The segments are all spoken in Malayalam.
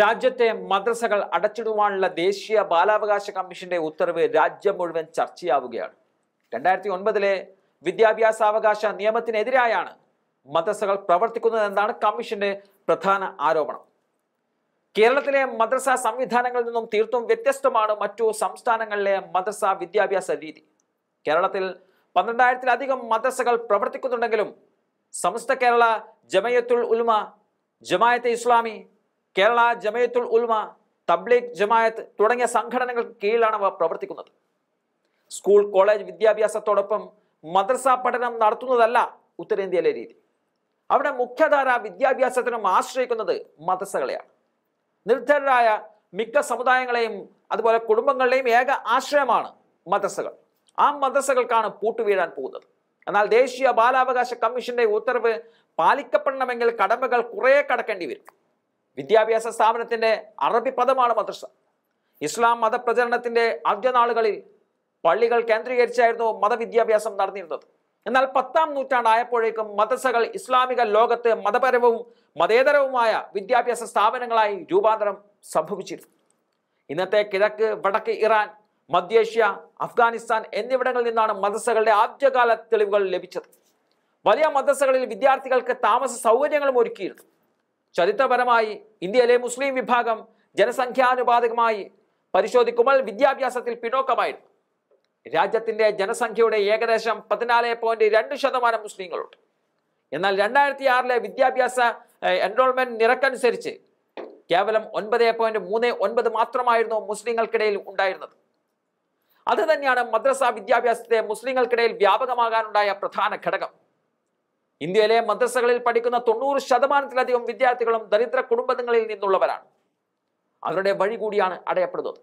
രാജ്യത്തെ മദ്രസകൾ അടച്ചിടുവാനുള്ള ദേശീയ ബാലാവകാശ കമ്മീഷന്റെ ഉത്തരവ് രാജ്യം മുഴുവൻ ചർച്ചയാവുകയാണ് രണ്ടായിരത്തി ഒൻപതിലെ അവകാശ നിയമത്തിനെതിരായാണ് മദ്രസകൾ പ്രവർത്തിക്കുന്നതെന്നാണ് കമ്മീഷന്റെ പ്രധാന ആരോപണം കേരളത്തിലെ മദ്രസ സംവിധാനങ്ങളിൽ നിന്നും തീർത്തും വ്യത്യസ്തമാണ് മറ്റു സംസ്ഥാനങ്ങളിലെ മദ്രസ വിദ്യാഭ്യാസ രീതി കേരളത്തിൽ പന്ത്രണ്ടായിരത്തിലധികം മദ്രസകൾ പ്രവർത്തിക്കുന്നുണ്ടെങ്കിലും സമസ്ത കേരള ജമയത്തുൽ ഉൽമ ജമായത്തെ ഇസ്ലാമി കേരള ജമയത്തുൽ ഉൽമ തബ്ലീഗ് ജമായത്ത് തുടങ്ങിയ സംഘടനകൾക്ക് കീഴിലാണ് അവ പ്രവർത്തിക്കുന്നത് സ്കൂൾ കോളേജ് വിദ്യാഭ്യാസത്തോടൊപ്പം മദ്രസ പഠനം നടത്തുന്നതല്ല ഉത്തരേന്ത്യയിലെ രീതി അവിടെ മുഖ്യധാര വിദ്യാഭ്യാസത്തിനും ആശ്രയിക്കുന്നത് മദ്രസകളെയാണ് നിർദ്ധരരായ മിക്ക സമുദായങ്ങളെയും അതുപോലെ കുടുംബങ്ങളുടെയും ഏക ആശ്രയമാണ് മദ്രസകൾ ആ മദ്രസകൾക്കാണ് പൂട്ടുവീഴാൻ പോകുന്നത് എന്നാൽ ദേശീയ ബാലാവകാശ കമ്മീഷന്റെ ഉത്തരവ് പാലിക്കപ്പെടണമെങ്കിൽ കടമകൾ കുറേ കടക്കേണ്ടി വരും വിദ്യാഭ്യാസ സ്ഥാപനത്തിൻ്റെ അറബി പദമാണ് മദ്രസ ഇസ്ലാം മതപ്രചരണത്തിൻ്റെ ആദ്യ നാളുകളിൽ പള്ളികൾ കേന്ദ്രീകരിച്ചായിരുന്നു മതവിദ്യാഭ്യാസം നടന്നിരുന്നത് എന്നാൽ പത്താം നൂറ്റാണ്ടായപ്പോഴേക്കും മദ്രസകൾ ഇസ്ലാമിക ലോകത്ത് മതപരവും മതേതരവുമായ വിദ്യാഭ്യാസ സ്ഥാപനങ്ങളായി രൂപാന്തരം സംഭവിച്ചിരുന്നു ഇന്നത്തെ കിഴക്ക് വടക്ക് ഇറാൻ മധ്യേഷ്യ അഫ്ഗാനിസ്ഥാൻ എന്നിവിടങ്ങളിൽ നിന്നാണ് മദ്രസകളുടെ ആദ്യകാല തെളിവുകൾ ലഭിച്ചത് വലിയ മദ്രസകളിൽ വിദ്യാർത്ഥികൾക്ക് താമസ സൗകര്യങ്ങളും ഒരുക്കിയിരുന്നു ചരിത്രപരമായി ഇന്ത്യയിലെ മുസ്ലിം വിഭാഗം ജനസംഖ്യാനുപാതികമായി പരിശോധിക്കുമ്പോൾ വിദ്യാഭ്യാസത്തിൽ പിന്നോക്കമായിരുന്നു രാജ്യത്തിന്റെ ജനസംഖ്യയുടെ ഏകദേശം പതിനാല് പോയിന്റ് രണ്ട് ശതമാനം മുസ്ലിങ്ങളുണ്ട് എന്നാൽ രണ്ടായിരത്തി ആറിലെ വിദ്യാഭ്യാസ എൻറോൾമെന്റ് നിരക്കനുസരിച്ച് കേവലം ഒൻപത് പോയിന്റ് മൂന്ന് ഒൻപത് മാത്രമായിരുന്നു മുസ്ലിങ്ങൾക്കിടയിൽ ഉണ്ടായിരുന്നത് അത് തന്നെയാണ് മദ്രസ വിദ്യാഭ്യാസത്തെ മുസ്ലിങ്ങൾക്കിടയിൽ വ്യാപകമാകാനുണ്ടായ പ്രധാന ഘടകം ഇന്ത്യയിലെ മദ്രസകളിൽ പഠിക്കുന്ന തൊണ്ണൂറ് ശതമാനത്തിലധികം വിദ്യാർത്ഥികളും ദരിദ്ര കുടുംബങ്ങളിൽ നിന്നുള്ളവരാണ് അവരുടെ വഴി കൂടിയാണ് അടയപ്പെടുന്നത്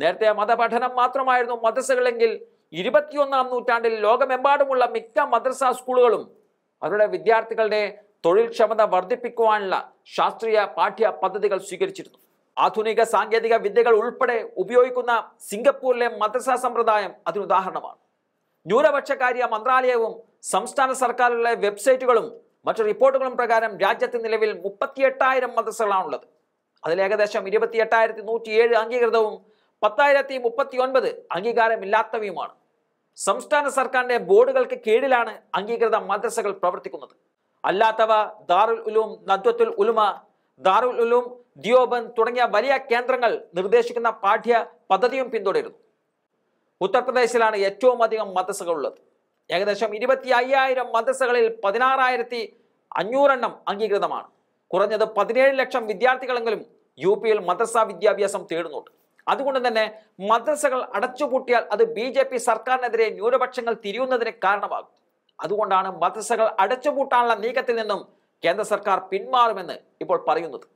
നേരത്തെ മതപഠനം മാത്രമായിരുന്നു മദ്രസകളെങ്കിൽ ഇരുപത്തിയൊന്നാം നൂറ്റാണ്ടിൽ ലോകമെമ്പാടുമുള്ള മിക്ക മദ്രസ സ്കൂളുകളും അവരുടെ വിദ്യാർത്ഥികളുടെ തൊഴിൽക്ഷമത വർദ്ധിപ്പിക്കുവാനുള്ള ശാസ്ത്രീയ പാഠ്യ പദ്ധതികൾ സ്വീകരിച്ചിരുന്നു ആധുനിക സാങ്കേതിക വിദ്യകൾ ഉൾപ്പെടെ ഉപയോഗിക്കുന്ന സിംഗപ്പൂരിലെ മദ്രസ സമ്പ്രദായം അതിനുദാഹരണമാണ് ന്യൂനപക്ഷകാര്യ മന്ത്രാലയവും സംസ്ഥാന സർക്കാരുകളിലെ വെബ്സൈറ്റുകളും മറ്റു റിപ്പോർട്ടുകളും പ്രകാരം രാജ്യത്ത് നിലവിൽ എട്ടായിരം മദ്രസകളാണുള്ളത് അതിൽ ഏകദേശം ഇരുപത്തി എട്ടായിരത്തി നൂറ്റി ഏഴ് അംഗീകൃതവും പത്തായിരത്തി മുപ്പത്തി ഒൻപത് അംഗീകാരമില്ലാത്തവയുമാണ് സംസ്ഥാന സർക്കാരിന്റെ ബോർഡുകൾക്ക് കീഴിലാണ് അംഗീകൃത മദ്രസകൾ പ്രവർത്തിക്കുന്നത് അല്ലാത്തവ ദാറുൽ ഉലൂം നദ്വത്തുൽ ഉലുമ ദാറുൽ ഉലൂം ദിയോബൻ തുടങ്ങിയ വലിയ കേന്ദ്രങ്ങൾ നിർദ്ദേശിക്കുന്ന പാഠ്യ പദ്ധതിയും പിന്തുടരുന്നു ഉത്തർപ്രദേശിലാണ് ഏറ്റവും അധികം മദ്രസകൾ ഉള്ളത് ഏകദേശം ഇരുപത്തി അയ്യായിരം മദ്രസകളിൽ പതിനാറായിരത്തി അഞ്ഞൂറെണ്ണം അംഗീകൃതമാണ് കുറഞ്ഞത് പതിനേഴ് ലക്ഷം വിദ്യാർത്ഥികളെങ്കിലും യു പിയിൽ മദ്രസ വിദ്യാഭ്യാസം തേടുന്നുണ്ട് അതുകൊണ്ട് തന്നെ മദ്രസകൾ അടച്ചുപൂട്ടിയാൽ അത് ബി ജെ പി സർക്കാരിനെതിരെ ന്യൂനപക്ഷങ്ങൾ തിരിയുന്നതിന് കാരണമാകും അതുകൊണ്ടാണ് മദ്രസകൾ അടച്ചുപൂട്ടാനുള്ള നീക്കത്തിൽ നിന്നും കേന്ദ്ര സർക്കാർ പിന്മാറുമെന്ന് ഇപ്പോൾ പറയുന്നത്